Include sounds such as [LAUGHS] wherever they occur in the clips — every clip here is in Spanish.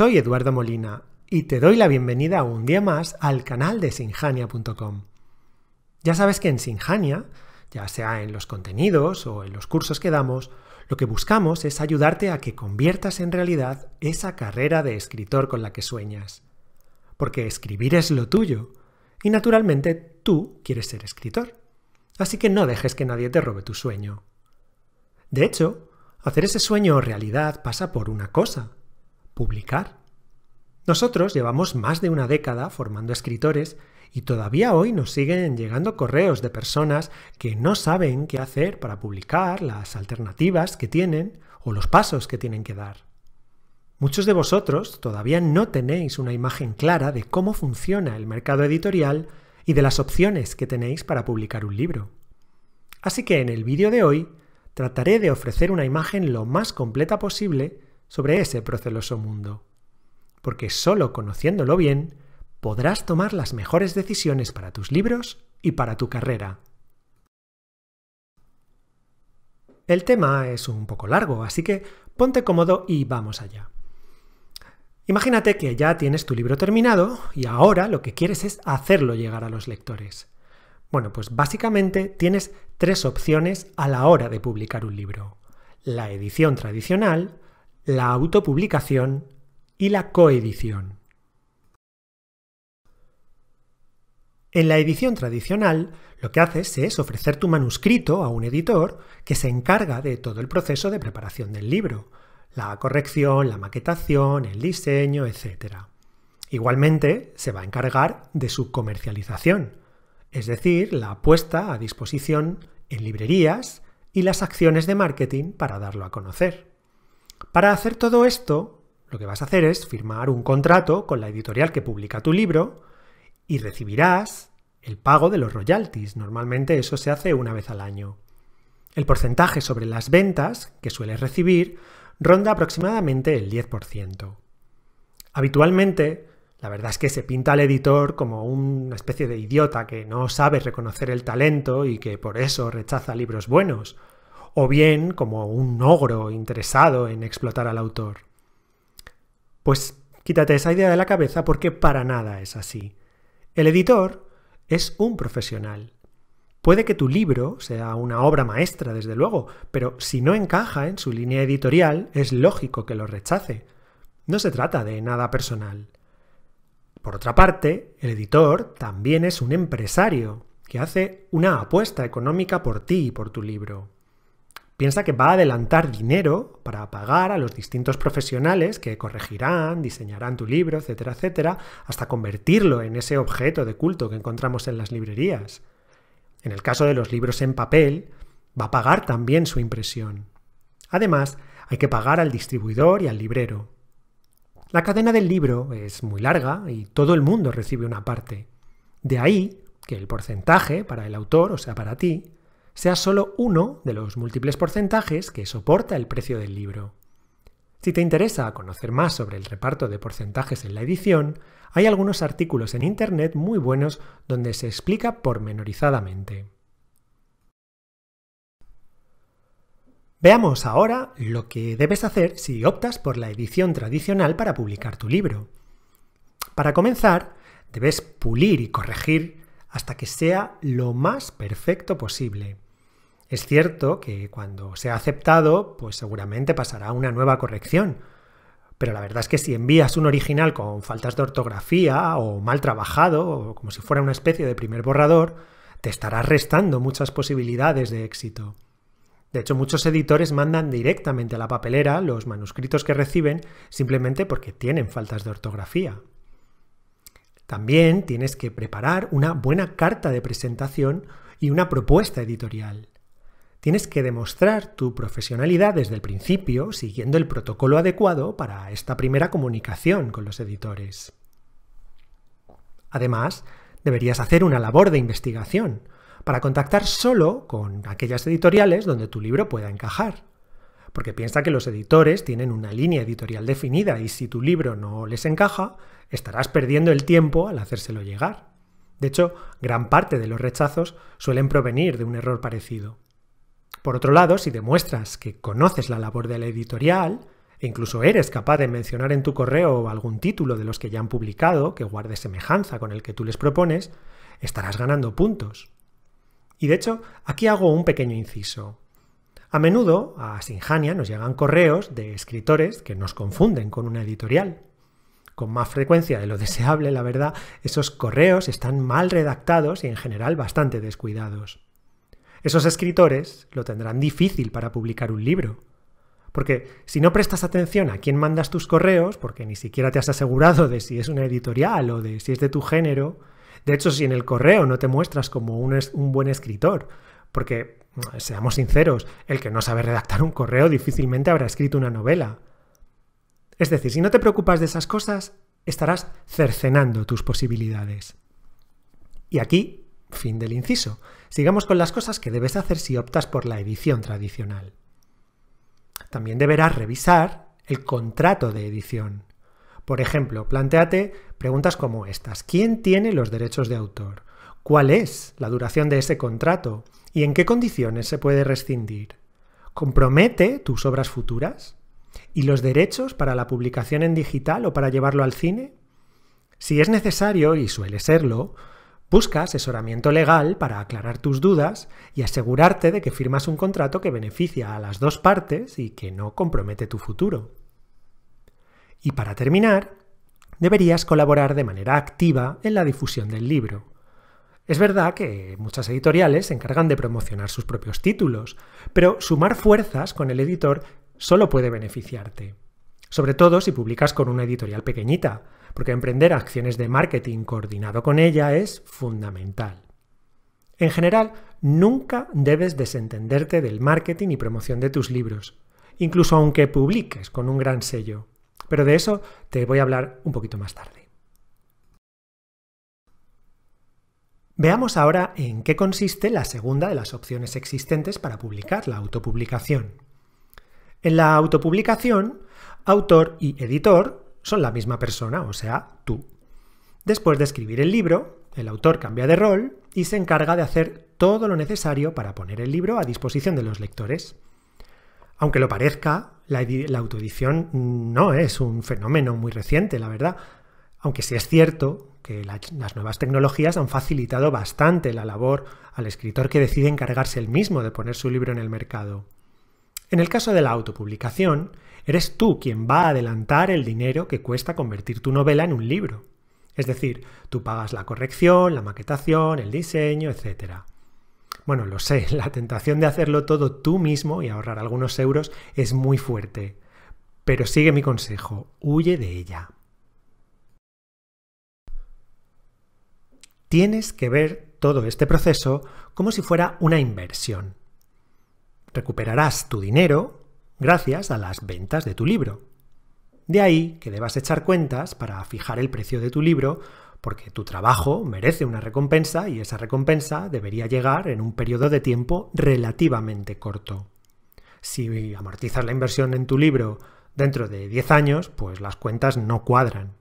Soy Eduardo Molina y te doy la bienvenida un día más al canal de sinjania.com. Ya sabes que en Sinjania, ya sea en los contenidos o en los cursos que damos, lo que buscamos es ayudarte a que conviertas en realidad esa carrera de escritor con la que sueñas. Porque escribir es lo tuyo y naturalmente tú quieres ser escritor. Así que no dejes que nadie te robe tu sueño. De hecho, hacer ese sueño realidad pasa por una cosa, publicar. Nosotros llevamos más de una década formando escritores y todavía hoy nos siguen llegando correos de personas que no saben qué hacer para publicar, las alternativas que tienen o los pasos que tienen que dar. Muchos de vosotros todavía no tenéis una imagen clara de cómo funciona el mercado editorial y de las opciones que tenéis para publicar un libro. Así que en el vídeo de hoy trataré de ofrecer una imagen lo más completa posible sobre ese proceloso mundo. Porque solo conociéndolo bien podrás tomar las mejores decisiones para tus libros y para tu carrera. El tema es un poco largo, así que ponte cómodo y vamos allá. Imagínate que ya tienes tu libro terminado y ahora lo que quieres es hacerlo llegar a los lectores. Bueno, pues básicamente tienes tres opciones a la hora de publicar un libro. La edición tradicional, la autopublicación y la coedición. En la edición tradicional, lo que haces es ofrecer tu manuscrito a un editor que se encarga de todo el proceso de preparación del libro, la corrección, la maquetación, el diseño, etc. Igualmente, se va a encargar de su comercialización, es decir, la puesta a disposición en librerías y las acciones de marketing para darlo a conocer. Para hacer todo esto, lo que vas a hacer es firmar un contrato con la editorial que publica tu libro y recibirás el pago de los royalties. Normalmente eso se hace una vez al año. El porcentaje sobre las ventas que sueles recibir ronda aproximadamente el 10%. Habitualmente, la verdad es que se pinta al editor como una especie de idiota que no sabe reconocer el talento y que por eso rechaza libros buenos, o bien como un ogro interesado en explotar al autor. Pues quítate esa idea de la cabeza porque para nada es así. El editor es un profesional. Puede que tu libro sea una obra maestra, desde luego, pero si no encaja en su línea editorial, es lógico que lo rechace. No se trata de nada personal. Por otra parte, el editor también es un empresario que hace una apuesta económica por ti y por tu libro piensa que va a adelantar dinero para pagar a los distintos profesionales que corregirán, diseñarán tu libro, etcétera, etcétera, hasta convertirlo en ese objeto de culto que encontramos en las librerías. En el caso de los libros en papel, va a pagar también su impresión. Además, hay que pagar al distribuidor y al librero. La cadena del libro es muy larga y todo el mundo recibe una parte. De ahí que el porcentaje para el autor, o sea, para ti, sea solo uno de los múltiples porcentajes que soporta el precio del libro. Si te interesa conocer más sobre el reparto de porcentajes en la edición, hay algunos artículos en Internet muy buenos donde se explica pormenorizadamente. Veamos ahora lo que debes hacer si optas por la edición tradicional para publicar tu libro. Para comenzar, debes pulir y corregir hasta que sea lo más perfecto posible. Es cierto que cuando sea aceptado, pues seguramente pasará una nueva corrección, pero la verdad es que si envías un original con faltas de ortografía o mal trabajado, o como si fuera una especie de primer borrador, te estarás restando muchas posibilidades de éxito. De hecho, muchos editores mandan directamente a la papelera los manuscritos que reciben simplemente porque tienen faltas de ortografía. También tienes que preparar una buena carta de presentación y una propuesta editorial. Tienes que demostrar tu profesionalidad desde el principio siguiendo el protocolo adecuado para esta primera comunicación con los editores. Además, deberías hacer una labor de investigación para contactar solo con aquellas editoriales donde tu libro pueda encajar. Porque piensa que los editores tienen una línea editorial definida y si tu libro no les encaja, estarás perdiendo el tiempo al hacérselo llegar. De hecho, gran parte de los rechazos suelen provenir de un error parecido. Por otro lado, si demuestras que conoces la labor de la editorial, e incluso eres capaz de mencionar en tu correo algún título de los que ya han publicado que guarde semejanza con el que tú les propones, estarás ganando puntos. Y de hecho, aquí hago un pequeño inciso. A menudo a Sinjania nos llegan correos de escritores que nos confunden con una editorial. Con más frecuencia de lo deseable, la verdad, esos correos están mal redactados y en general bastante descuidados. Esos escritores lo tendrán difícil para publicar un libro. Porque si no prestas atención a quién mandas tus correos, porque ni siquiera te has asegurado de si es una editorial o de si es de tu género, de hecho si en el correo no te muestras como un, un buen escritor, porque seamos sinceros, el que no sabe redactar un correo difícilmente habrá escrito una novela. Es decir, si no te preocupas de esas cosas, estarás cercenando tus posibilidades. Y aquí, fin del inciso. Sigamos con las cosas que debes hacer si optas por la edición tradicional. También deberás revisar el contrato de edición. Por ejemplo, planteate preguntas como estas. ¿Quién tiene los derechos de autor? ¿Cuál es la duración de ese contrato? ¿Y en qué condiciones se puede rescindir? ¿Compromete tus obras futuras? ¿Y los derechos para la publicación en digital o para llevarlo al cine? Si es necesario, y suele serlo, busca asesoramiento legal para aclarar tus dudas y asegurarte de que firmas un contrato que beneficia a las dos partes y que no compromete tu futuro. Y para terminar, deberías colaborar de manera activa en la difusión del libro. Es verdad que muchas editoriales se encargan de promocionar sus propios títulos, pero sumar fuerzas con el editor solo puede beneficiarte. Sobre todo si publicas con una editorial pequeñita, porque emprender acciones de marketing coordinado con ella es fundamental. En general, nunca debes desentenderte del marketing y promoción de tus libros, incluso aunque publiques con un gran sello. Pero de eso te voy a hablar un poquito más tarde. Veamos ahora en qué consiste la segunda de las opciones existentes para publicar la autopublicación. En la autopublicación, autor y editor son la misma persona, o sea, tú. Después de escribir el libro, el autor cambia de rol y se encarga de hacer todo lo necesario para poner el libro a disposición de los lectores. Aunque lo parezca, la, autoedición no es un fenómeno muy reciente, la verdad. Aunque sí es cierto que las nuevas tecnologías han facilitado bastante la labor al escritor que decide encargarse él mismo de poner su libro en el mercado. En el caso de la autopublicación, eres tú quien va a adelantar el dinero que cuesta convertir tu novela en un libro. Es decir, tú pagas la corrección, la maquetación, el diseño, etc. Bueno, lo sé, [LAUGHS] la tentación de hacerlo todo tú mismo y ahorrar algunos euros es muy fuerte. Pero sigue mi consejo, huye de ella. tienes que ver todo este proceso como si fuera una inversión. Recuperarás tu dinero gracias a las ventas de tu libro. De ahí que debas echar cuentas para fijar el precio de tu libro porque tu trabajo merece una recompensa y esa recompensa debería llegar en un periodo de tiempo relativamente corto. Si amortizas la inversión en tu libro dentro de 10 años, pues las cuentas no cuadran.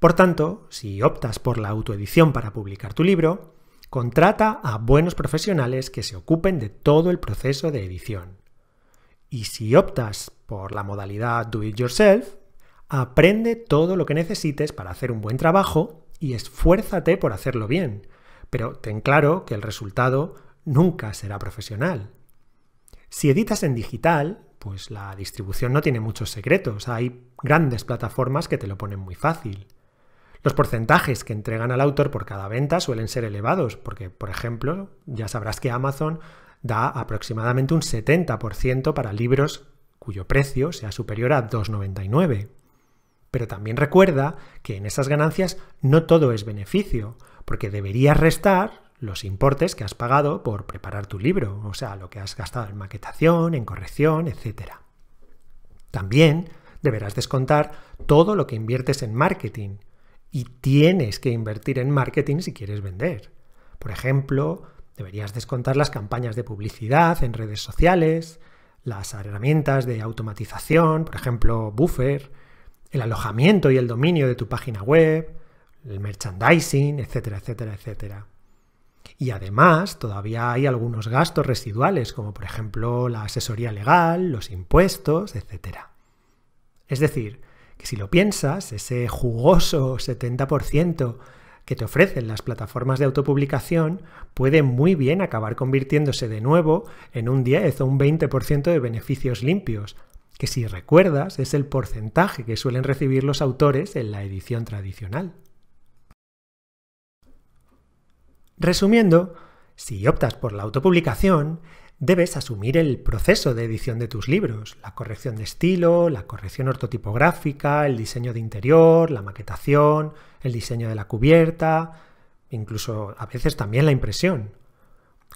Por tanto, si optas por la autoedición para publicar tu libro, contrata a buenos profesionales que se ocupen de todo el proceso de edición. Y si optas por la modalidad do it yourself, aprende todo lo que necesites para hacer un buen trabajo y esfuérzate por hacerlo bien, pero ten claro que el resultado nunca será profesional. Si editas en digital, pues la distribución no tiene muchos secretos, hay grandes plataformas que te lo ponen muy fácil. Los porcentajes que entregan al autor por cada venta suelen ser elevados, porque, por ejemplo, ya sabrás que Amazon da aproximadamente un 70% para libros cuyo precio sea superior a 2,99. Pero también recuerda que en esas ganancias no todo es beneficio, porque deberías restar los importes que has pagado por preparar tu libro, o sea, lo que has gastado en maquetación, en corrección, etc. También deberás descontar todo lo que inviertes en marketing, y tienes que invertir en marketing si quieres vender. Por ejemplo, deberías descontar las campañas de publicidad en redes sociales, las herramientas de automatización, por ejemplo, Buffer, el alojamiento y el dominio de tu página web, el merchandising, etcétera, etcétera, etcétera. Y además todavía hay algunos gastos residuales, como por ejemplo la asesoría legal, los impuestos, etcétera. Es decir, que si lo piensas, ese jugoso 70% que te ofrecen las plataformas de autopublicación puede muy bien acabar convirtiéndose de nuevo en un 10 o un 20% de beneficios limpios, que si recuerdas es el porcentaje que suelen recibir los autores en la edición tradicional. Resumiendo, si optas por la autopublicación, debes asumir el proceso de edición de tus libros, la corrección de estilo, la corrección ortotipográfica, el diseño de interior, la maquetación, el diseño de la cubierta, incluso a veces también la impresión.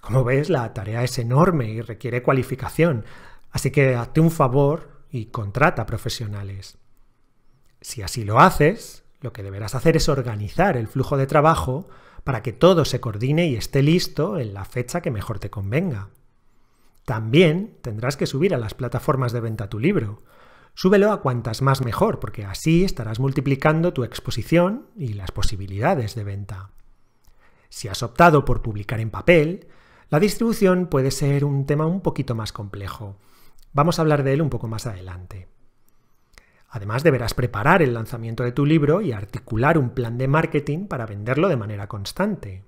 Como ves, la tarea es enorme y requiere cualificación, así que hazte un favor y contrata profesionales. Si así lo haces, lo que deberás hacer es organizar el flujo de trabajo para que todo se coordine y esté listo en la fecha que mejor te convenga. También tendrás que subir a las plataformas de venta tu libro. Súbelo a cuantas más mejor, porque así estarás multiplicando tu exposición y las posibilidades de venta. Si has optado por publicar en papel, la distribución puede ser un tema un poquito más complejo. Vamos a hablar de él un poco más adelante. Además, deberás preparar el lanzamiento de tu libro y articular un plan de marketing para venderlo de manera constante.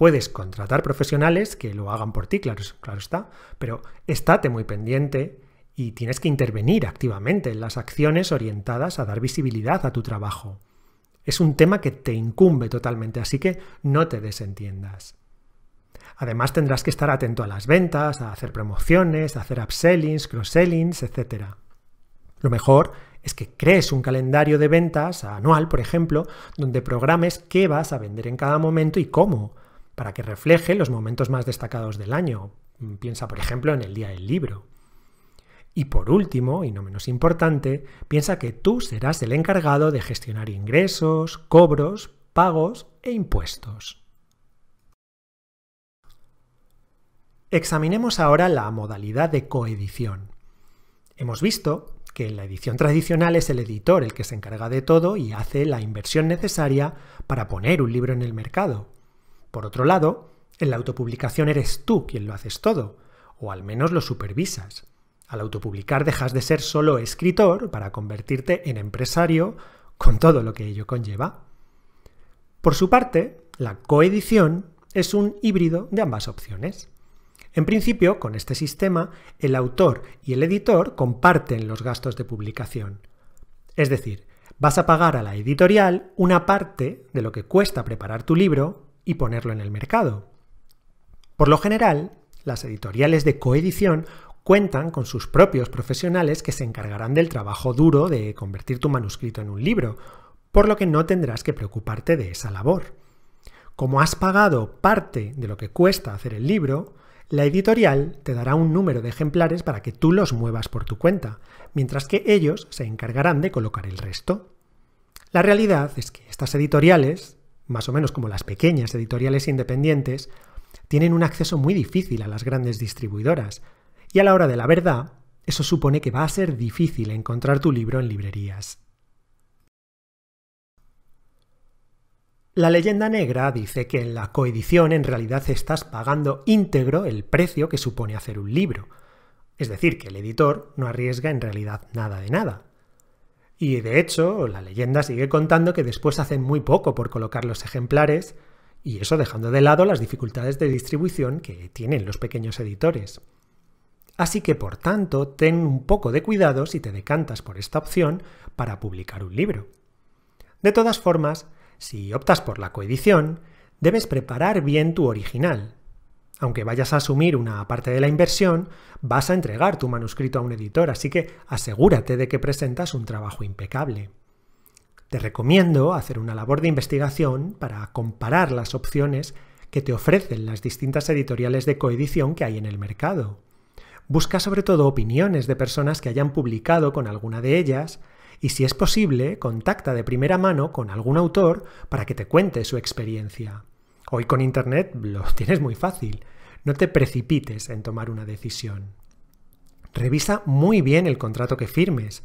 Puedes contratar profesionales que lo hagan por ti, claro, está, pero estate muy pendiente y tienes que intervenir activamente en las acciones orientadas a dar visibilidad a tu trabajo. Es un tema que te incumbe totalmente, así que no te desentiendas. Además tendrás que estar atento a las ventas, a hacer promociones, a hacer upsellings, cross-sellings, etc. Lo mejor es que crees un calendario de ventas anual, por ejemplo, donde programes qué vas a vender en cada momento y cómo, para que refleje los momentos más destacados del año. Piensa, por ejemplo, en el Día del Libro. Y por último, y no menos importante, piensa que tú serás el encargado de gestionar ingresos, cobros, pagos e impuestos. Examinemos ahora la modalidad de coedición. Hemos visto que en la edición tradicional es el editor el que se encarga de todo y hace la inversión necesaria para poner un libro en el mercado. Por otro lado, en la autopublicación eres tú quien lo haces todo, o al menos lo supervisas. Al autopublicar dejas de ser solo escritor para convertirte en empresario, con todo lo que ello conlleva. Por su parte, la coedición es un híbrido de ambas opciones. En principio, con este sistema, el autor y el editor comparten los gastos de publicación. Es decir, vas a pagar a la editorial una parte de lo que cuesta preparar tu libro y ponerlo en el mercado. Por lo general, las editoriales de coedición cuentan con sus propios profesionales que se encargarán del trabajo duro de convertir tu manuscrito en un libro, por lo que no tendrás que preocuparte de esa labor. Como has pagado parte de lo que cuesta hacer el libro, la editorial te dará un número de ejemplares para que tú los muevas por tu cuenta, mientras que ellos se encargarán de colocar el resto. La realidad es que estas editoriales más o menos como las pequeñas editoriales independientes, tienen un acceso muy difícil a las grandes distribuidoras. Y a la hora de la verdad, eso supone que va a ser difícil encontrar tu libro en librerías. La leyenda negra dice que en la coedición en realidad estás pagando íntegro el precio que supone hacer un libro. Es decir, que el editor no arriesga en realidad nada de nada. Y de hecho, la leyenda sigue contando que después hacen muy poco por colocar los ejemplares, y eso dejando de lado las dificultades de distribución que tienen los pequeños editores. Así que, por tanto, ten un poco de cuidado si te decantas por esta opción para publicar un libro. De todas formas, si optas por la coedición, debes preparar bien tu original, aunque vayas a asumir una parte de la inversión, vas a entregar tu manuscrito a un editor, así que asegúrate de que presentas un trabajo impecable. Te recomiendo hacer una labor de investigación para comparar las opciones que te ofrecen las distintas editoriales de coedición que hay en el mercado. Busca sobre todo opiniones de personas que hayan publicado con alguna de ellas y si es posible, contacta de primera mano con algún autor para que te cuente su experiencia. Hoy con Internet lo [LAUGHS] tienes muy fácil. No te precipites en tomar una decisión. Revisa muy bien el contrato que firmes.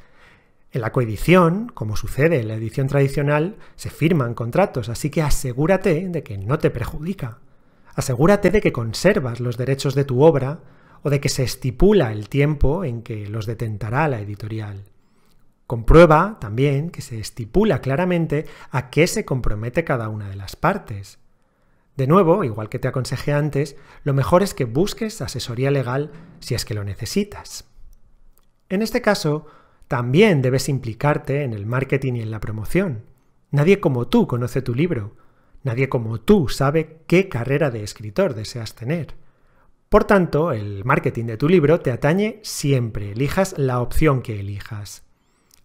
En la coedición, como sucede en la edición tradicional, se firman contratos, así que asegúrate de que no te perjudica. Asegúrate de que conservas los derechos de tu obra o de que se estipula el tiempo en que los detentará la editorial. Comprueba también que se estipula claramente a qué se compromete cada una de las partes. De nuevo, igual que te aconsejé antes, lo mejor es que busques asesoría legal si es que lo necesitas. En este caso, también debes implicarte en el marketing y en la promoción. Nadie como tú conoce tu libro, nadie como tú sabe qué carrera de escritor deseas tener. Por tanto, el marketing de tu libro te atañe siempre, elijas la opción que elijas.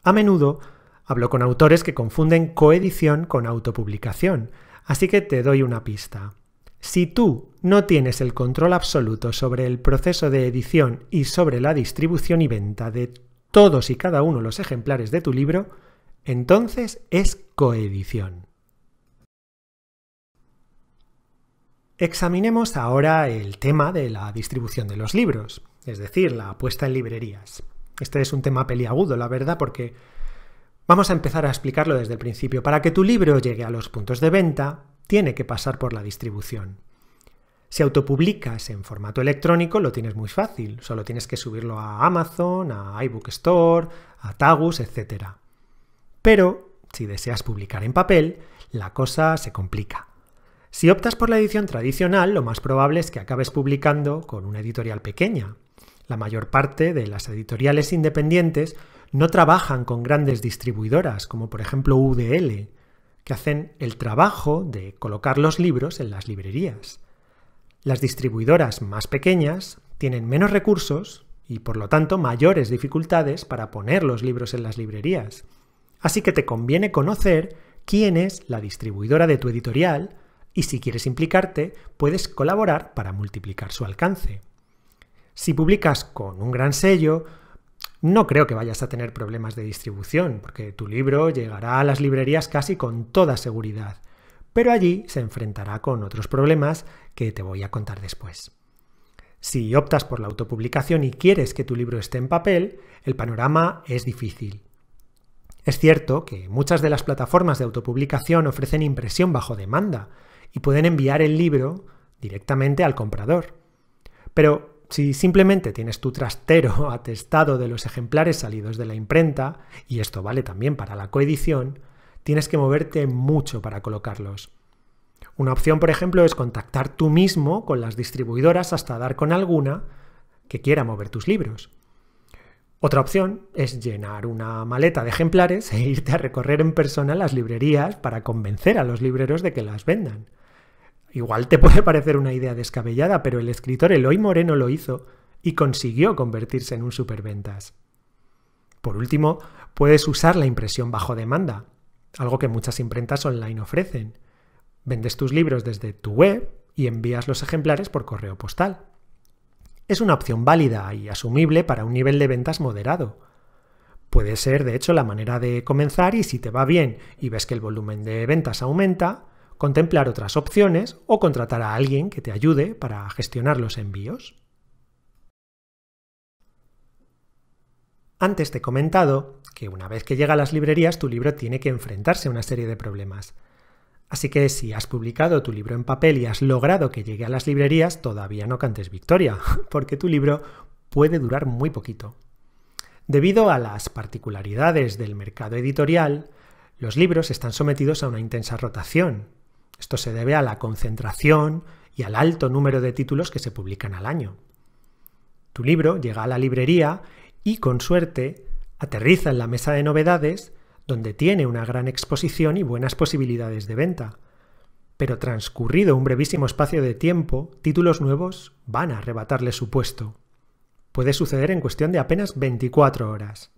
A menudo hablo con autores que confunden coedición con autopublicación, Así que te doy una pista. Si tú no tienes el control absoluto sobre el proceso de edición y sobre la distribución y venta de todos y cada uno los ejemplares de tu libro, entonces es coedición. Examinemos ahora el tema de la distribución de los libros, es decir, la apuesta en librerías. Este es un tema peliagudo, la verdad, porque Vamos a empezar a explicarlo desde el principio. Para que tu libro llegue a los puntos de venta, tiene que pasar por la distribución. Si autopublicas en formato electrónico, lo tienes muy fácil. Solo tienes que subirlo a Amazon, a iBook Store, a Tagus, etc. Pero si deseas publicar en papel, la cosa se complica. Si optas por la edición tradicional, lo más probable es que acabes publicando con una editorial pequeña, la mayor parte de las editoriales independientes no trabajan con grandes distribuidoras, como por ejemplo UDL, que hacen el trabajo de colocar los libros en las librerías. Las distribuidoras más pequeñas tienen menos recursos y por lo tanto mayores dificultades para poner los libros en las librerías. Así que te conviene conocer quién es la distribuidora de tu editorial y si quieres implicarte puedes colaborar para multiplicar su alcance. Si publicas con un gran sello, no creo que vayas a tener problemas de distribución, porque tu libro llegará a las librerías casi con toda seguridad, pero allí se enfrentará con otros problemas que te voy a contar después. Si optas por la autopublicación y quieres que tu libro esté en papel, el panorama es difícil. Es cierto que muchas de las plataformas de autopublicación ofrecen impresión bajo demanda y pueden enviar el libro directamente al comprador. Pero si simplemente tienes tu trastero [LAUGHS] atestado de los ejemplares salidos de la imprenta, y esto vale también para la coedición, tienes que moverte mucho para colocarlos. Una opción, por ejemplo, es contactar tú mismo con las distribuidoras hasta dar con alguna que quiera mover tus libros. Otra opción es llenar una maleta de ejemplares [LAUGHS] e irte a recorrer en persona las librerías para convencer a los libreros de que las vendan. Igual te puede [LAUGHS] parecer una idea descabellada, pero el escritor Eloy Moreno lo hizo y consiguió convertirse en un superventas. Por último, puedes usar la impresión bajo demanda, algo que muchas imprentas online ofrecen. Vendes tus libros desde tu web y envías los ejemplares por correo postal. Es una opción válida y asumible para un nivel de ventas moderado. Puede ser, de hecho, la manera de comenzar y si te va bien y ves que el volumen de ventas aumenta, contemplar otras opciones o contratar a alguien que te ayude para gestionar los envíos. Antes te he comentado que una vez que llega a las librerías tu libro tiene que enfrentarse a una serie de problemas. Así que si has publicado tu libro en papel y has logrado que llegue a las librerías, todavía no cantes victoria, [LAUGHS] porque tu libro puede durar muy poquito. Debido a las particularidades del mercado editorial, los libros están sometidos a una intensa rotación, esto se debe a la concentración y al alto número de títulos que se publican al año. Tu libro llega a la librería y, con suerte, aterriza en la mesa de novedades, donde tiene una gran exposición y buenas posibilidades de venta. Pero transcurrido un brevísimo espacio de tiempo, títulos nuevos van a arrebatarle su puesto. Puede suceder en cuestión de apenas 24 horas.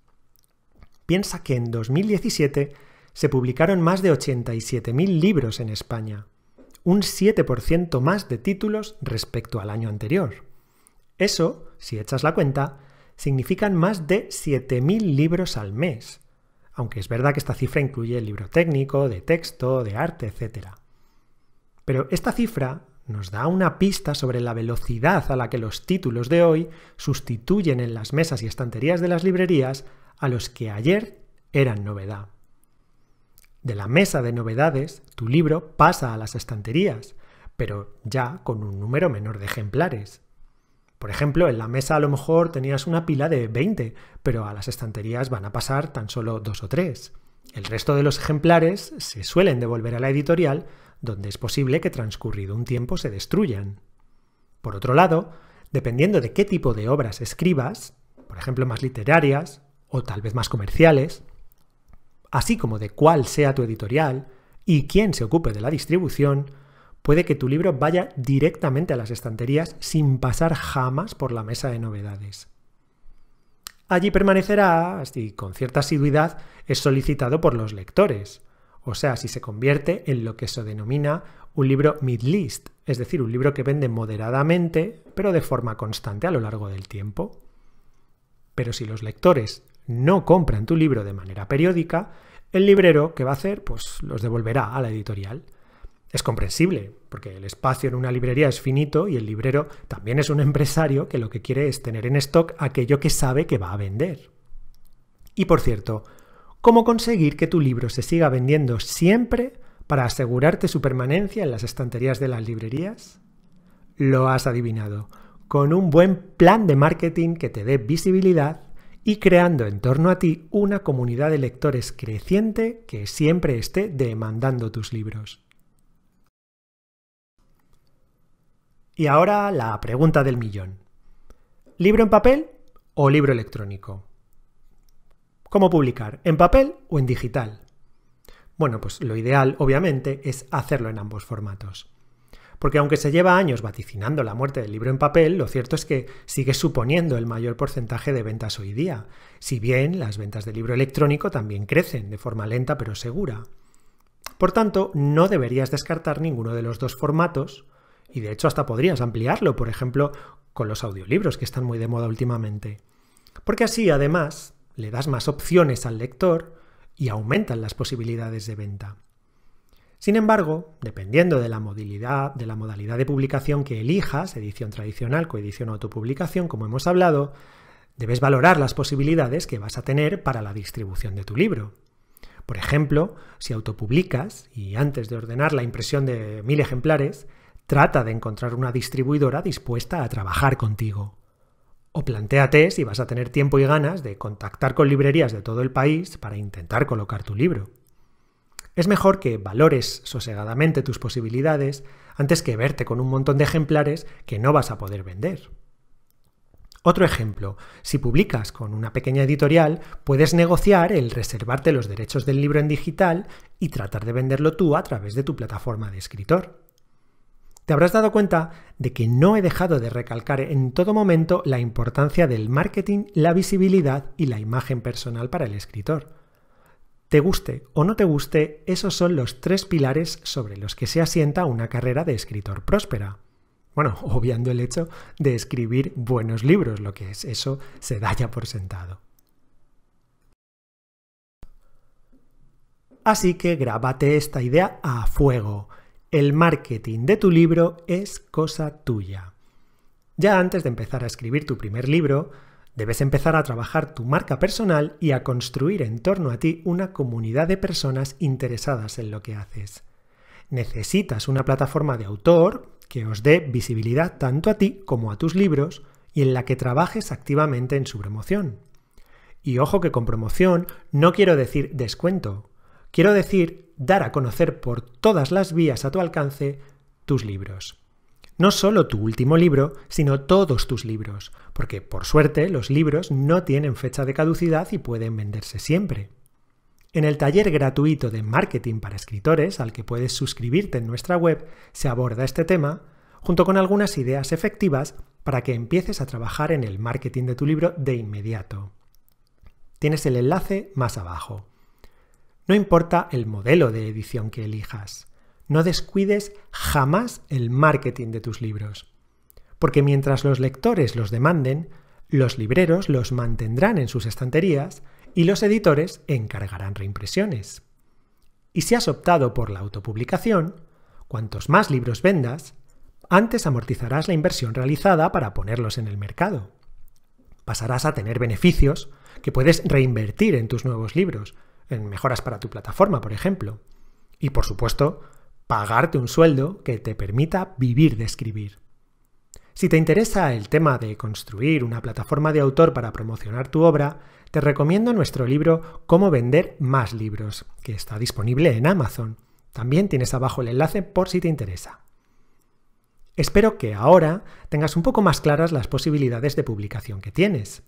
Piensa que en 2017 se publicaron más de 87.000 libros en España, un 7% más de títulos respecto al año anterior. Eso, si echas la cuenta, significan más de 7.000 libros al mes, aunque es verdad que esta cifra incluye el libro técnico, de texto, de arte, etc. Pero esta cifra nos da una pista sobre la velocidad a la que los títulos de hoy sustituyen en las mesas y estanterías de las librerías a los que ayer eran novedad. De la mesa de novedades, tu libro pasa a las estanterías, pero ya con un número menor de ejemplares. Por ejemplo, en la mesa a lo mejor tenías una pila de 20, pero a las estanterías van a pasar tan solo dos o tres. El resto de los ejemplares se suelen devolver a la editorial, donde es posible que transcurrido un tiempo se destruyan. Por otro lado, dependiendo de qué tipo de obras escribas, por ejemplo más literarias o tal vez más comerciales, así como de cuál sea tu editorial y quién se ocupe de la distribución, puede que tu libro vaya directamente a las estanterías sin pasar jamás por la mesa de novedades. Allí permanecerá y con cierta asiduidad es solicitado por los lectores, o sea, si se convierte en lo que se denomina un libro mid-list, es decir, un libro que vende moderadamente, pero de forma constante a lo largo del tiempo. Pero si los lectores no compran tu libro de manera periódica, el librero, que va a hacer? Pues los devolverá a la editorial. Es comprensible, porque el espacio en una librería es finito y el librero también es un empresario que lo que quiere es tener en stock aquello que sabe que va a vender. Y por cierto, ¿cómo conseguir que tu libro se siga vendiendo siempre para asegurarte su permanencia en las estanterías de las librerías? Lo has adivinado, con un buen plan de marketing que te dé visibilidad y creando en torno a ti una comunidad de lectores creciente que siempre esté demandando tus libros. Y ahora la pregunta del millón. ¿Libro en papel o libro electrónico? ¿Cómo publicar? ¿En papel o en digital? Bueno, pues lo ideal, obviamente, es hacerlo en ambos formatos. Porque aunque se lleva años vaticinando la muerte del libro en papel, lo cierto es que sigue suponiendo el mayor porcentaje de ventas hoy día, si bien las ventas de libro electrónico también crecen de forma lenta pero segura. Por tanto, no deberías descartar ninguno de los dos formatos, y de hecho hasta podrías ampliarlo, por ejemplo, con los audiolibros que están muy de moda últimamente. Porque así, además, le das más opciones al lector y aumentan las posibilidades de venta. Sin embargo, dependiendo de la, modalidad, de la modalidad de publicación que elijas, edición tradicional, coedición o autopublicación, como hemos hablado, debes valorar las posibilidades que vas a tener para la distribución de tu libro. Por ejemplo, si autopublicas y antes de ordenar la impresión de mil ejemplares, trata de encontrar una distribuidora dispuesta a trabajar contigo. O planteate si vas a tener tiempo y ganas de contactar con librerías de todo el país para intentar colocar tu libro. Es mejor que valores sosegadamente tus posibilidades antes que verte con un montón de ejemplares que no vas a poder vender. Otro ejemplo, si publicas con una pequeña editorial, puedes negociar el reservarte los derechos del libro en digital y tratar de venderlo tú a través de tu plataforma de escritor. Te habrás dado cuenta de que no he dejado de recalcar en todo momento la importancia del marketing, la visibilidad y la imagen personal para el escritor. Te guste o no te guste, esos son los tres pilares sobre los que se asienta una carrera de escritor próspera. Bueno, [LAUGHS] obviando el hecho de escribir buenos libros, lo que es eso se da ya por sentado. Así que grábate esta idea a fuego. El marketing de tu libro es cosa tuya. Ya antes de empezar a escribir tu primer libro, Debes empezar a trabajar tu marca personal y a construir en torno a ti una comunidad de personas interesadas en lo que haces. Necesitas una plataforma de autor que os dé visibilidad tanto a ti como a tus libros y en la que trabajes activamente en su promoción. Y ojo que con promoción no quiero decir descuento, quiero decir dar a conocer por todas las vías a tu alcance tus libros. No solo tu último libro, sino todos tus libros, porque por suerte los libros no tienen fecha de caducidad y pueden venderse siempre. En el taller gratuito de marketing para escritores, al que puedes suscribirte en nuestra web, se aborda este tema, junto con algunas ideas efectivas para que empieces a trabajar en el marketing de tu libro de inmediato. Tienes el enlace más abajo. No importa el modelo de edición que elijas no descuides jamás el marketing de tus libros. Porque mientras los lectores los demanden, los libreros los mantendrán en sus estanterías y los editores encargarán reimpresiones. Y si has optado por la autopublicación, cuantos más libros vendas, antes amortizarás la inversión realizada para ponerlos en el mercado. Pasarás a tener beneficios que puedes reinvertir en tus nuevos libros, en mejoras para tu plataforma, por ejemplo. Y por supuesto, pagarte un sueldo que te permita vivir de escribir. Si te interesa el tema de construir una plataforma de autor para promocionar tu obra, te recomiendo nuestro libro Cómo vender más libros, que está disponible en Amazon. También tienes abajo el enlace por si te interesa. Espero que ahora tengas un poco más claras las posibilidades de publicación que tienes.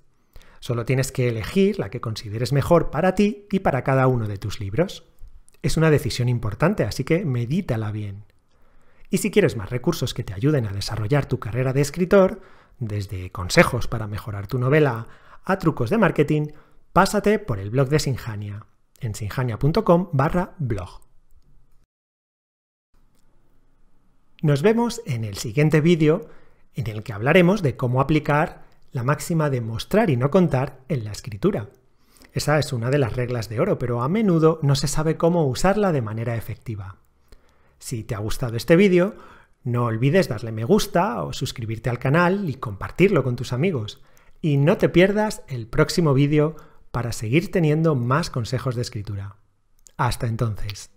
Solo tienes que elegir la que consideres mejor para ti y para cada uno de tus libros. Es una decisión importante, así que medítala bien. Y si quieres más recursos que te ayuden a desarrollar tu carrera de escritor, desde consejos para mejorar tu novela a trucos de marketing, pásate por el blog de Sinjania en sinjania.com barra blog. Nos vemos en el siguiente vídeo en el que hablaremos de cómo aplicar la máxima de mostrar y no contar en la escritura. Esa es una de las reglas de oro, pero a menudo no se sabe cómo usarla de manera efectiva. Si te ha gustado este vídeo, no olvides darle me gusta o suscribirte al canal y compartirlo con tus amigos. Y no te pierdas el próximo vídeo para seguir teniendo más consejos de escritura. Hasta entonces.